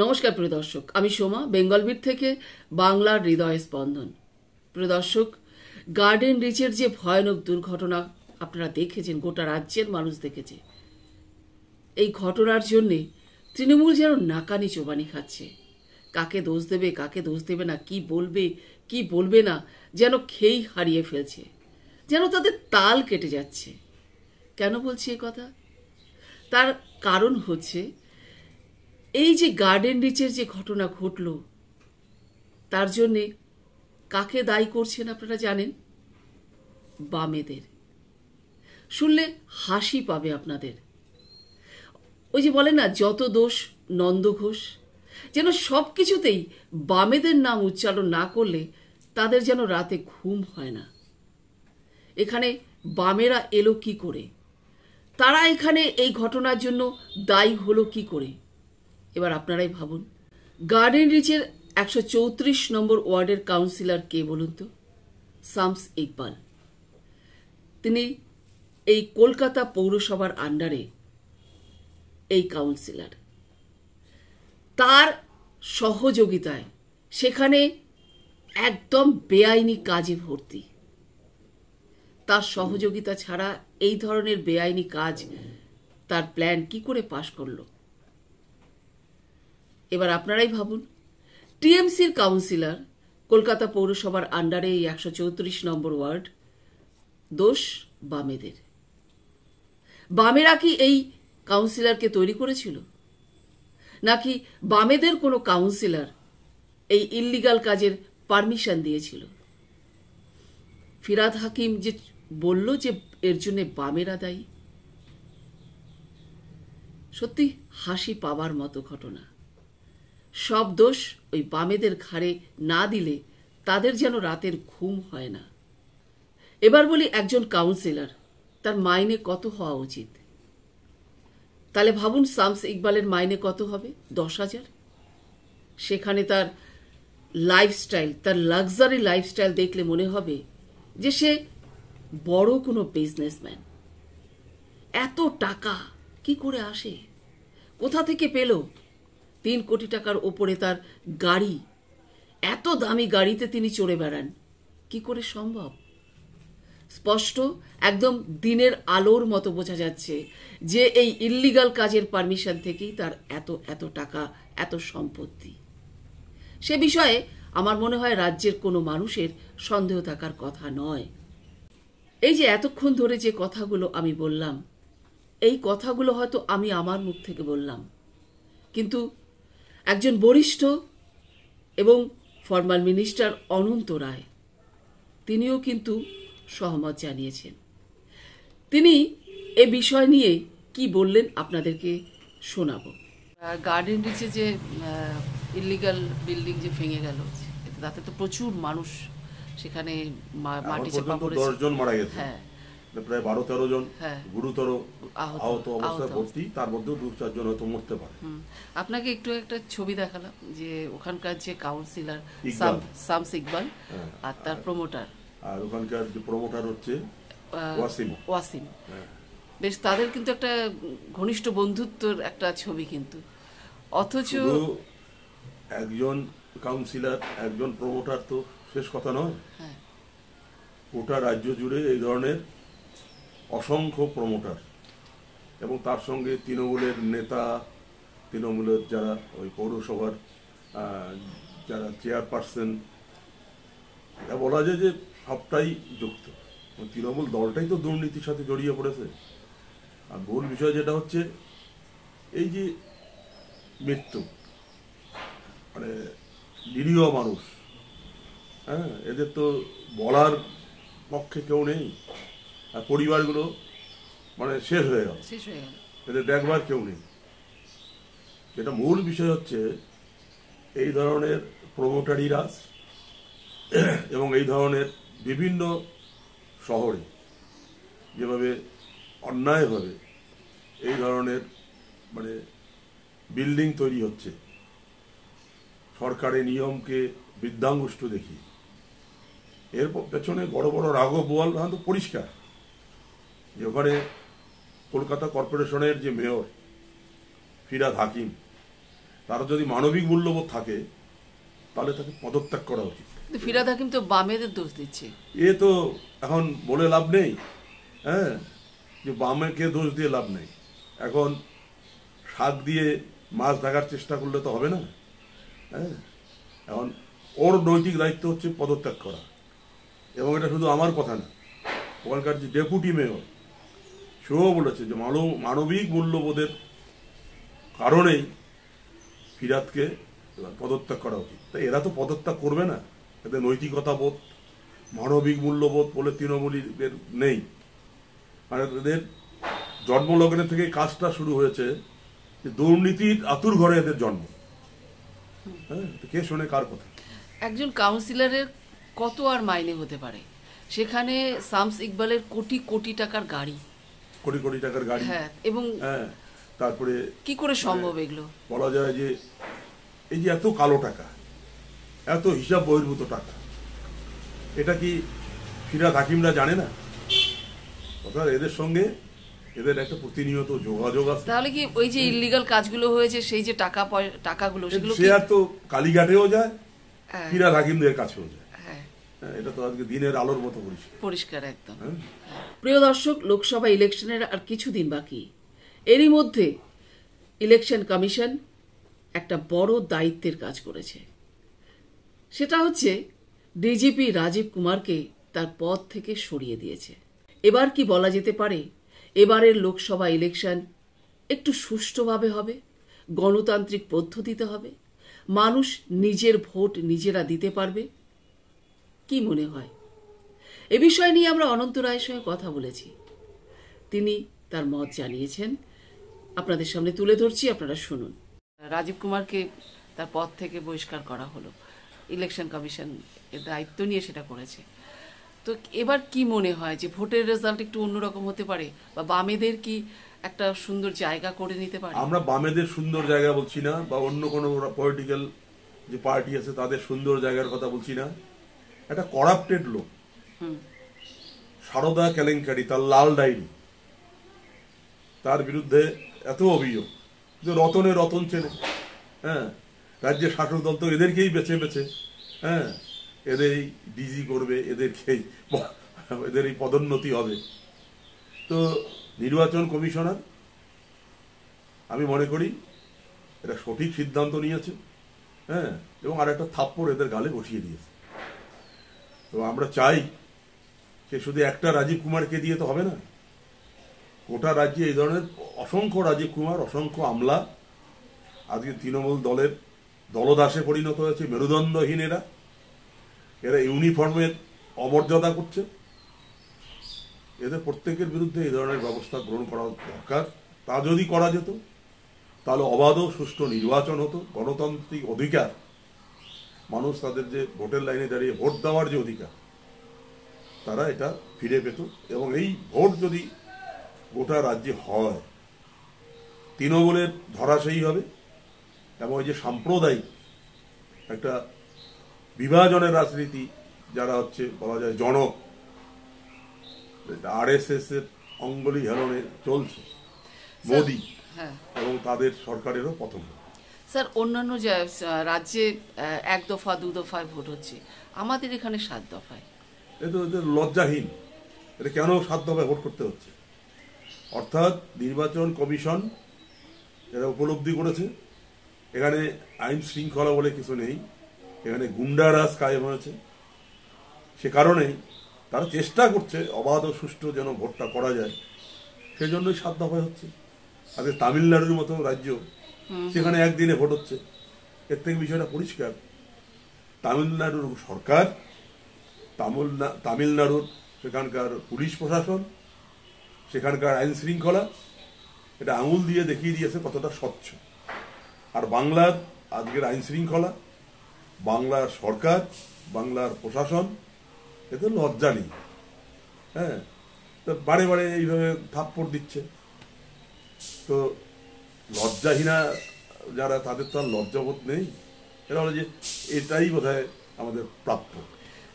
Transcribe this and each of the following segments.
নমস্কার প্রিয় দর্শক আমি সোমা বেঙ্গলবীর থেকে বাংলার হৃদয় স্পন্দন প্রিয় দর্শক গার্ডেন রিচের যে ভয়ানক দুর্ঘটনা আপনারা দেখেছেন গোটা রাজ্যের মানুষ দেখেছে এই ঘটনার জন্যে তৃণমূল যেন নাকানি চোবানি খাচ্ছে কাকে দোষ দেবে কাকে দোষ দেবে না কি বলবে কি বলবে না যেন খেই হারিয়ে ফেলছে যেন তাদের তাল কেটে যাচ্ছে কেন বলছি এ কথা তার কারণ হচ্ছে এই যে গার্ডেন রিচের যে ঘটনা ঘটল তার জন্যে কাকে দায়ী করছেন আপনারা জানেন বামেদের শুনলে হাসি পাবে আপনাদের ওই যে বলে না যত দোষ নন্দ ঘোষ যেন সব কিছুতেই বামেদের নাম উচ্চারণ না করলে তাদের যেন রাতে ঘুম হয় না এখানে বামেরা এলো কি করে তারা এখানে এই ঘটনার জন্য দায়ী হলো কি করে এবার আপনারাই ভাবুন গার্ডেন রিচের একশো চৌত্রিশ নম্বর ওয়ার্ডের কাউন্সিলর কে বলুন তো সামস ইকবাল তিনি এই কলকাতা পৌরসভার আন্ডারে এই কাউন্সিলর তার সহযোগিতায় সেখানে একদম বেআইনি কাজে ভর্তি তার সহযোগিতা ছাড়া এই ধরনের বেআইনি কাজ তার প্ল্যান কি করে পাশ করলো এবার আপনারাই ভাবুন টিএমসির কাউন্সিলর কলকাতা পৌরসভার আন্ডারে এই একশো চৌত্রিশ নম্বর ওয়ার্ড দোষ বামেদের বামেরা কি এই কাউন্সিলরকে তৈরি করেছিল নাকি বামেদের কোনো কাউন্সিলর এই ইল্লিগাল কাজের পারমিশন দিয়েছিল ফিরাদ হাকিম যে বলল যে এর জন্য বামেরা দায়ী সত্যি হাসি পাবার মতো ঘটনা সব দোষ ওই বামেদের ঘাড়ে না দিলে তাদের যেন রাতের ঘুম হয় না এবার বলি একজন কাউন্সিলর তার মাইনে কত হওয়া উচিত তাহলে ভাবুন সামস ইকবালের মাইনে কত হবে দশ হাজার সেখানে তার লাইফস্টাইল তার লাক্সারি লাইফস্টাইল দেখলে মনে হবে যে সে বড় কোনো বিজনেসম্যান এত টাকা কি করে আসে কোথা থেকে পেলো তিন কোটি টাকার ওপরে তার গাড়ি এত দামি গাড়িতে তিনি চড়ে বেড়ান কি করে সম্ভব স্পষ্ট একদম দিনের আলোর মতো বোঝা যাচ্ছে যে এই ইল্লিগাল কাজের পারমিশন থেকেই তার এত এত টাকা এত সম্পত্তি সে বিষয়ে আমার মনে হয় রাজ্যের কোনো মানুষের সন্দেহ থাকার কথা নয় এই যে এতক্ষণ ধরে যে কথাগুলো আমি বললাম এই কথাগুলো হয়তো আমি আমার মুখ থেকে বললাম কিন্তু একজন বরিষ্ঠ এবং ফর্মাল মিনিস্টার অনন্ত রায় তিনিও কিন্তু সহমত জানিয়েছেন তিনি এ বিষয় নিয়ে কি বললেন আপনাদেরকে শোনাব গার্ডেন রিচে যে ইলিগাল বিল্ডিং যে ভেঙে গেল তাতে তো প্রচুর মানুষ সেখানে মাটি চাপা পড়েছে হ্যাঁ প্রায় বারো তেরো জন হ্যাঁ। গুরুতর আহত অবস্থায় ভর্তি তার মধ্যেও দু চারজন হয়তো মরতে পারে আপনাকে একটু একটা ছবি দেখালাম যে ওখানকার যে কাউন্সিলর ইকবাল হ্যাঁ। আর তার প্রমোটার আর ওখানকার যে প্রমোটার হচ্ছে ওয়াসিম ওয়াসিম হ্যাঁ। বেশ তাদের কিন্তু একটা ঘনিষ্ঠ বন্ধুত্বর একটা ছবি কিন্তু অথচ একজন কাউন্সিলর একজন প্রমোটার তো শেষ কথা নয় গোটা রাজ্য জুড়ে এই ধরনের অসংখ্য প্রমোটার এবং তার সঙ্গে তৃণমূলের নেতা তৃণমূলের যারা ওই পৌরসভার যারা চেয়ারপারসন এটা বলা যায় যে সবটাই যুক্ত তৃণমূল দলটাই তো দুর্নীতির সাথে জড়িয়ে পড়েছে আর ভুল বিষয় যেটা হচ্ছে এই যে মৃত্যু মানে নিরীহ মানুষ হ্যাঁ এদের তো বলার পক্ষে কেউ নেই আর পরিবারগুলো মানে শেষ হয়ে গেল এদের দেখবার কেউ নেই যেটা মূল বিষয় হচ্ছে এই ধরনের প্রমোটারি রাজ এবং এই ধরনের বিভিন্ন শহরে যেভাবে অন্যায়ভাবে এই ধরনের মানে বিল্ডিং তৈরি হচ্ছে সরকারের নিয়মকে বৃদ্ধাঙ্গুষ্ট দেখি এর পেছনে বড় বড় রাঘব বোয়াল পরিষ্কার যে ওখানে কলকাতা কর্পোরেশনের যে মেয়র ফিরাদ হাকিম তারা যদি মানবিক মূল্যবোধ থাকে তাহলে তাকে পদত্যাগ করা উচিত ফিরাদ হাকিম তো বামেদের দোষ দিচ্ছে এ তো এখন বলে লাভ নেই হ্যাঁ যে বামেকে দোষ দিয়ে লাভ নেই এখন শাক দিয়ে মাছ ঢাকার চেষ্টা করলে তো হবে না হ্যাঁ এখন ওর নৈতিক দায়িত্ব হচ্ছে পদত্যাগ করা এবং এটা শুধু আমার কথা না ওখানকার যে ডেপুটি মেয়র সেও বলেছে যে মানব মানবিক মূল্যবোধের কারণেই ফিরাতকে এবার পদত্যাগ করা উচিত তাই এরা তো পদত্যাগ করবে না এদের নৈতিকতা বোধ মানবিক মূল্যবোধ বলে তৃণমূলীদের নেই আর মানে এদের জন্মলগ্নের থেকে কাজটা শুরু হয়েছে যে দুর্নীতির আতুর ঘরে এদের জন্ম হ্যাঁ কে শোনে কার কথা একজন কাউন্সিলরের কত আর মাইনে হতে পারে সেখানে সামস ইকবালের কোটি কোটি টাকার গাড়ি কোটি কোটি টাকার গাড়ি হ্যাঁ এবং হ্যাঁ তারপরে কি করে সম্ভব এগুলো বলা যায় যে এই যে এত কালো টাকা এত হিসাব বহির্ভূত টাকা এটা কি ফিরাদ হাকিমরা জানে না অর্থাৎ এদের সঙ্গে এদের একটা প্রতিনিয়ত যোগাযোগ আছে তাহলে কি ওই যে ইলিগাল কাজগুলো হয়েছে সেই যে টাকা টাকাগুলো সেগুলো সে আর তো কালীঘাটেও যায় হ্যাঁ। ফিরাদ হাকিমদের কাছেও যায় হ্যাঁ, এটা তো আজকে দিনের আলোর মতো পরিষ্কার পরিষ্কার একদম হ্যাঁ? প্রিয় দর্শক লোকসভা ইলেকশনের আর কিছুদিন বাকি এরই মধ্যে ইলেকশন কমিশন একটা বড় দায়িত্বের কাজ করেছে সেটা হচ্ছে ডিজিপি রাজীব কুমারকে তার পদ থেকে সরিয়ে দিয়েছে এবার কি বলা যেতে পারে এবারের লোকসভা ইলেকশন একটু সুষ্ঠুভাবে হবে গণতান্ত্রিক পদ্ধতিতে হবে মানুষ নিজের ভোট নিজেরা দিতে পারবে কি মনে হয় এ বিষয় নিয়ে আমরা অনন্ত রায়ের সঙ্গে কথা বলেছি তিনি তার মত জানিয়েছেন আপনাদের সামনে তুলে ধরছি আপনারা শুনুন রাজীব কুমারকে তার পদ থেকে বহিষ্কার করা হলো ইলেকশন কমিশন এর দায়িত্ব নিয়ে সেটা করেছে তো এবার কি মনে হয় যে ভোটের রেজাল্ট একটু অন্যরকম হতে পারে বা বামেদের কি একটা সুন্দর জায়গা করে নিতে পারে আমরা বামেদের সুন্দর জায়গা বলছি না বা অন্য কোনো পলিটিক্যাল যে পার্টি আছে তাদের সুন্দর জায়গার কথা বলছি না একটা করাপ্টেড লোক সারদা কেলেঙ্কারি তার লাল ডায়েরি তার বিরুদ্ধে এত অভিযোগ যে রতনে রতন ছেলে হ্যাঁ রাজ্যের শাসক দল তো এদেরকেই বেছে বেছে হ্যাঁ এদেরই ডিজি করবে এদেরকেই এদের এই পদোন্নতি হবে তো নির্বাচন কমিশনার আমি মনে করি এটা সঠিক সিদ্ধান্ত নিয়েছে হ্যাঁ এবং আর একটা থাপ্পড় এদের গালে বসিয়ে দিয়েছে এবং আমরা চাই যে শুধু একটা রাজীব কুমারকে দিয়ে তো হবে না গোটা রাজ্যে এই ধরনের অসংখ্য রাজীব কুমার অসংখ্য আমলা আজকে তৃণমূল দলের দলদাসে পরিণত হয়েছে মেরুদণ্ডহীন এরা এরা ইউনিফর্মের অমর্যাদা করছে এদের প্রত্যেকের বিরুদ্ধে এই ধরনের ব্যবস্থা গ্রহণ করা দরকার তা যদি করা যেত তাহলে অবাধ সুষ্ঠু নির্বাচন হতো গণতান্ত্রিক অধিকার মানুষ তাদের যে ভোটের লাইনে দাঁড়িয়ে ভোট দেওয়ার যে অধিকার তারা এটা ফিরে পেত এবং এই ভোট যদি গোটা রাজ্যে হয় তৃণমূলের ধরাশয়ী হবে এবং ওই যে সাম্প্রদায়িক একটা বিভাজনের রাজনীতি যারা হচ্ছে বলা যায় জনক এস এর অঙ্গলি হেলনে চলছে মোদি হ্যাঁ। এবং তাদের সরকারেরও পতন স্যার অন্যান্য রাজ্যে এক দফা দু দফায় ভোট হচ্ছে আমাদের এখানে সাত দফায় এটা লজ্জাহীন এটা কেন সাত দফায় ভোট করতে হচ্ছে অর্থাৎ নির্বাচন কমিশন এরা উপলব্ধি করেছে এখানে আইন শৃঙ্খলা বলে কিছু নেই এখানে গুন্ডারাজ কায়েম হয়েছে সে কারণেই তারা চেষ্টা করছে অবাধ ও সুষ্ঠু যেন ভোটটা করা যায় সেজন্যই সাত দফায় হচ্ছে আগে তামিলনাড়ুর মতো রাজ্য সেখানে একদিনে ভোট হচ্ছে এর থেকে বিষয়টা পরিষ্কার তামিলনাড়ুর সরকার তামিলনাড়ুর সেখানকার পুলিশ প্রশাসন সেখানকার আইন শৃঙ্খলা এটা আঙুল দিয়ে দেখিয়ে দিয়েছে কতটা স্বচ্ছ আর বাংলার আজকের আইন শৃঙ্খলা বাংলার সরকার বাংলার প্রশাসন এতে লজ্জা নেই হ্যাঁ তো বারে বারে এইভাবে থাপ্পড় দিচ্ছে তো লজ্জাহীনা যারা তাদের তো আর লজ্জাবোধ নেই এরা হলো যে এটাই বোধ আমাদের প্রাপ্য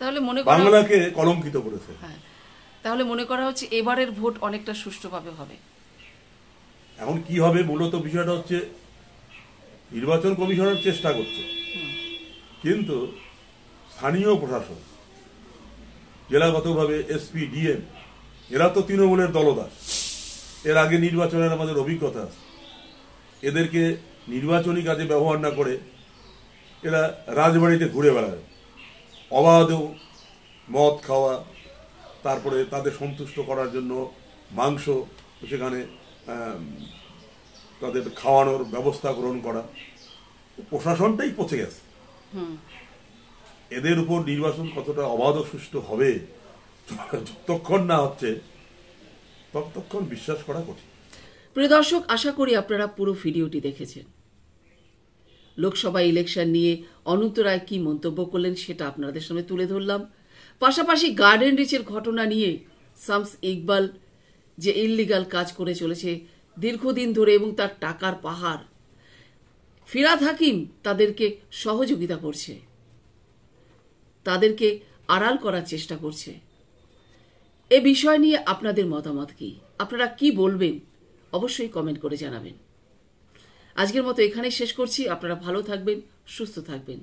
তাহলে মনে বাংলাকে কলঙ্কিত করেছে হ্যাঁ। তাহলে মনে করা হচ্ছে এবারের ভোট অনেকটা সুষ্ঠুভাবে হবে এখন কি হবে মূলত বিষয়টা হচ্ছে নির্বাচন কমিশনের চেষ্টা করছে কিন্তু স্থানীয় প্রশাসন জেলাগতভাবে এসপি ডিএম এরা তো তৃণমূলের দলদাস এর আগে নির্বাচনের আমাদের অভিজ্ঞতা আছে এদেরকে নির্বাচনী কাজে ব্যবহার না করে এরা রাজবাড়িতে ঘুরে বেড়ায় অবাধ মদ খাওয়া তারপরে তাদের সন্তুষ্ট করার জন্য মাংস সেখানে তাদের খাওয়ানোর ব্যবস্থা গ্রহণ করা প্রশাসনটাই পচে গেছে এদের উপর নির্বাচন কতটা অবাধ সুষ্ঠু হবে যতক্ষণ না হচ্ছে ততক্ষণ বিশ্বাস করা কঠিন প্রিয় দর্শক আশা করি আপনারা পুরো ভিডিওটি দেখেছেন লোকসভা ইলেকশন নিয়ে অনন্ত রায় কী মন্তব্য করলেন সেটা আপনাদের সামনে তুলে ধরলাম পাশাপাশি গার্ডেন রিচের ঘটনা নিয়ে সামস ইকবাল যে ইললিগাল কাজ করে চলেছে দীর্ঘদিন ধরে এবং তার টাকার পাহাড় ফিরাদ হাকিম তাদেরকে সহযোগিতা করছে তাদেরকে আড়াল করার চেষ্টা করছে এ বিষয় নিয়ে আপনাদের মতামত কি আপনারা কি বলবেন অবশ্যই কমেন্ট করে জানাবেন আজকের মতো এখানেই শেষ করছি আপনারা ভালো থাকবেন সুস্থ থাকবেন